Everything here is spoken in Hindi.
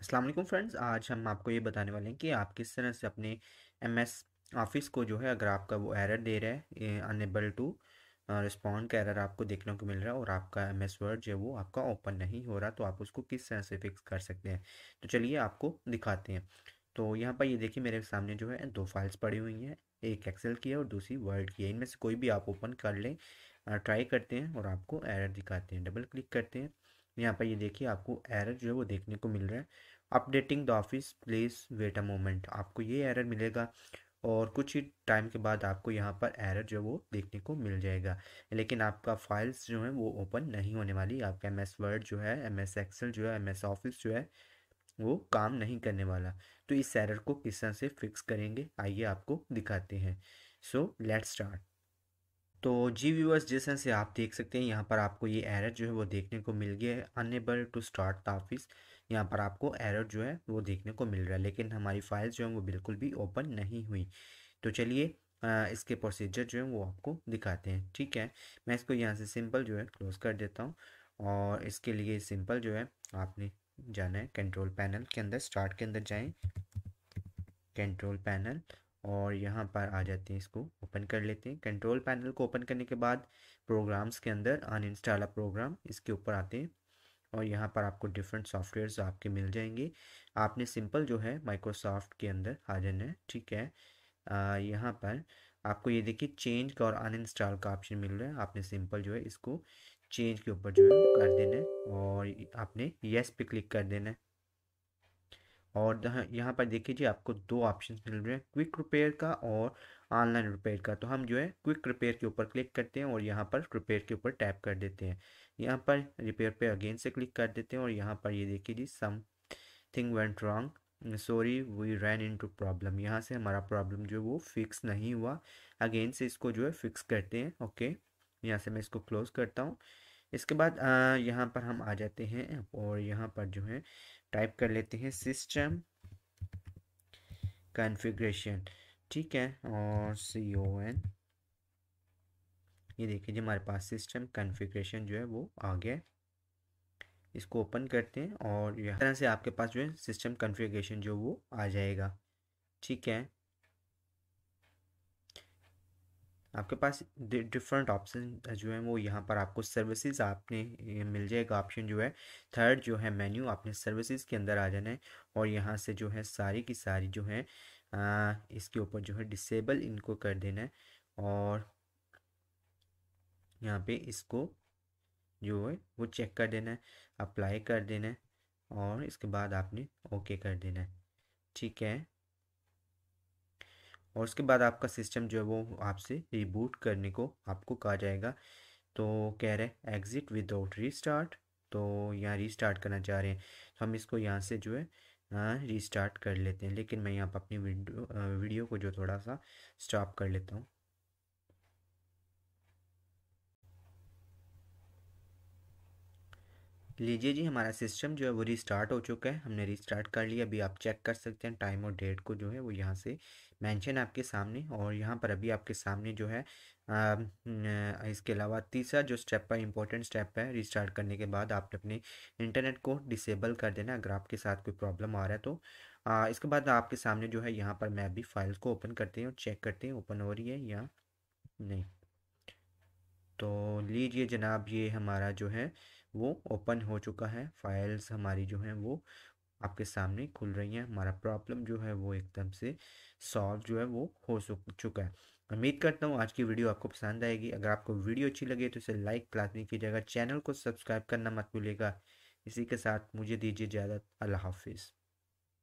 असलम फ्रेंड्स आज हम आपको ये बताने वाले हैं कि आप किस तरह से अपने एम एस ऑफिस को जो है अगर आपका वो एरर दे रहा है अनेबल टू रिस्पॉन्ड का एरर आपको देखने को मिल रहा है और आपका एम एस वर्ड जो है वो आपका ओपन नहीं हो रहा तो आप उसको किस तरह से फिक्स कर सकते हैं तो चलिए आपको दिखाते हैं तो यहाँ पर ये देखिए मेरे सामने जो है दो फाइल्स पड़ी हुई हैं एक एक्सेल की है और दूसरी वर्ड की है इनमें से कोई भी आप ओपन कर लें ट्राई करते हैं और आपको एरर दिखाते हैं डबल क्लिक करते हैं यहाँ पर ये देखिए आपको एरर जो है वो देखने को मिल रहा है updating the office please wait a moment आपको ये एरर मिलेगा और कुछ ही टाइम के बाद आपको यहाँ पर एरर जो है वो देखने को मिल जाएगा लेकिन आपका फाइल्स जो है वो ओपन नहीं होने वाली आपका एम एस वर्ड जो है एम एस एक्सेल जो है एम एस ऑफिस जो है वो काम नहीं करने वाला तो इस एरर को किस तरह से फिक्स करेंगे आइए आपको दिखाते हैं सो लेट्स स्टार्ट तो जी व्यूअर्स जैसे से आप देख सकते हैं यहाँ पर आपको ये एरर जो है वो देखने को मिल गया है unable to start the office यहाँ पर आपको एरर जो है वो देखने को मिल रहा है लेकिन हमारी फाइल जो है वो बिल्कुल भी ओपन नहीं हुई तो चलिए इसके प्रोसीजर जो है वो आपको दिखाते हैं ठीक है मैं इसको यहाँ से सिंपल जो है क्लोज़ कर देता हूँ और इसके लिए सिंपल जो है आपने जाना है कंट्रोल पैनल के अंदर स्टार्ट के अंदर जाएं कंट्रोल पैनल और यहाँ पर आ जाते हैं इसको ओपन कर लेते हैं कंट्रोल पैनल को ओपन करने के बाद प्रोग्राम्स के अंदर अन इंस्टॉल प्रोग्राम इसके ऊपर आते हैं और यहाँ पर आपको डिफरेंट सॉफ्टवेयर्स आपके मिल जाएंगे आपने सिंपल जो है माइक्रोसॉफ्ट के अंदर आ जाना है ठीक है यहाँ पर आपको ये देखिए चेंज का और अनइंस्टॉल का ऑप्शन मिल रहा है आपने सिंपल जो है इसको चेंज के ऊपर जो है कर देना है और आपने येस पे क्लिक कर देना है और यहाँ पर देख लीजिए आपको दो ऑप्शन मिल रहे हैं क्विक रिपेयर का और ऑनलाइन रिपेयर का तो हम जो है क्विक रिपेयर के ऊपर क्लिक करते हैं और यहाँ पर रिपेयर के ऊपर टैप कर देते हैं यहाँ पर रिपेयर पे अगेन से क्लिक कर देते हैं और यहाँ पर ये यह देखिए जी something went wrong sorry we ran into problem यहाँ से हमारा प्रॉब्लम जो है वो फिक्स नहीं हुआ अगेन से इसको जो है फिक्स करते हैं ओके यहाँ से मैं इसको क्लोज करता हूँ इसके बाद यहाँ पर हम आ जाते हैं और यहाँ पर जो है टाइप कर लेते हैं सिस्टम कॉन्फ़िगरेशन ठीक है और सी ओ एन ये देखिए जी हमारे पास सिस्टम कॉन्फ़िगरेशन जो है वो आ गया इसको ओपन करते हैं और यहाँ तरह से आपके पास जो है सिस्टम कॉन्फ़िगरेशन जो वो आ जाएगा ठीक है आपके पास डिफरेंट ऑप्शन जो है वो यहाँ पर आपको सर्विसेज आपने मिल जाएगा ऑप्शन जो है थर्ड जो है मेन्यू आपने सर्विसेज के अंदर आ जाना है और यहाँ से जो है सारी की सारी जो है आ, इसके ऊपर जो है डिसेबल इनको कर देना है और यहाँ पे इसको जो है वो चेक कर देना है अप्लाई कर देना है और इसके बाद आपने ओके कर देना है ठीक है और उसके बाद आपका सिस्टम जो है वो आपसे रिबूट करने को आपको कहा जाएगा तो कह रहे हैं एग्ज़िट विदाउट रीस्टार्ट तो यहाँ रीस्टार्ट करना चाह रहे हैं तो हम इसको यहाँ से जो है रीस्टार्ट कर लेते हैं लेकिन मैं यहाँ पर अपनी वीडियो वीडियो को जो थोड़ा सा स्टॉप कर लेता हूँ लीजिए जी हमारा सिस्टम जो है वो रिस्टार्ट हो चुका है हमने रिस्टार्ट कर लिया अभी आप चेक कर सकते हैं टाइम और डेट को जो है वो यहाँ से मेंशन आपके सामने और यहाँ पर अभी आपके सामने जो है आ, इसके अलावा तीसरा जो स्टेप है इंपॉर्टेंट स्टेप है रिस्टार्ट करने के बाद आपने अपने इंटरनेट को डिसेबल कर देना अगर आपके साथ कोई प्रॉब्लम आ रहा है तो आ, इसके बाद आपके सामने जो है यहाँ पर मैं अभी फाइल्स को ओपन करते हैं और चेक करते हैं ओपन हो रही है या नहीं तो लीजिए जनाब ये हमारा जो है वो ओपन हो चुका है फाइल्स हमारी जो हैं वो आपके सामने खुल रही हैं हमारा प्रॉब्लम जो है वो एकदम से सॉल्व जो है वो हो चुका है उम्मीद करता हूँ आज की वीडियो आपको पसंद आएगी अगर आपको वीडियो अच्छी लगे तो इसे लाइक लाजमी कीजिएगा चैनल को सब्सक्राइब करना मत भूलेगा इसी के साथ मुझे दीजिए इजाज़त अल्लाह हाफिज़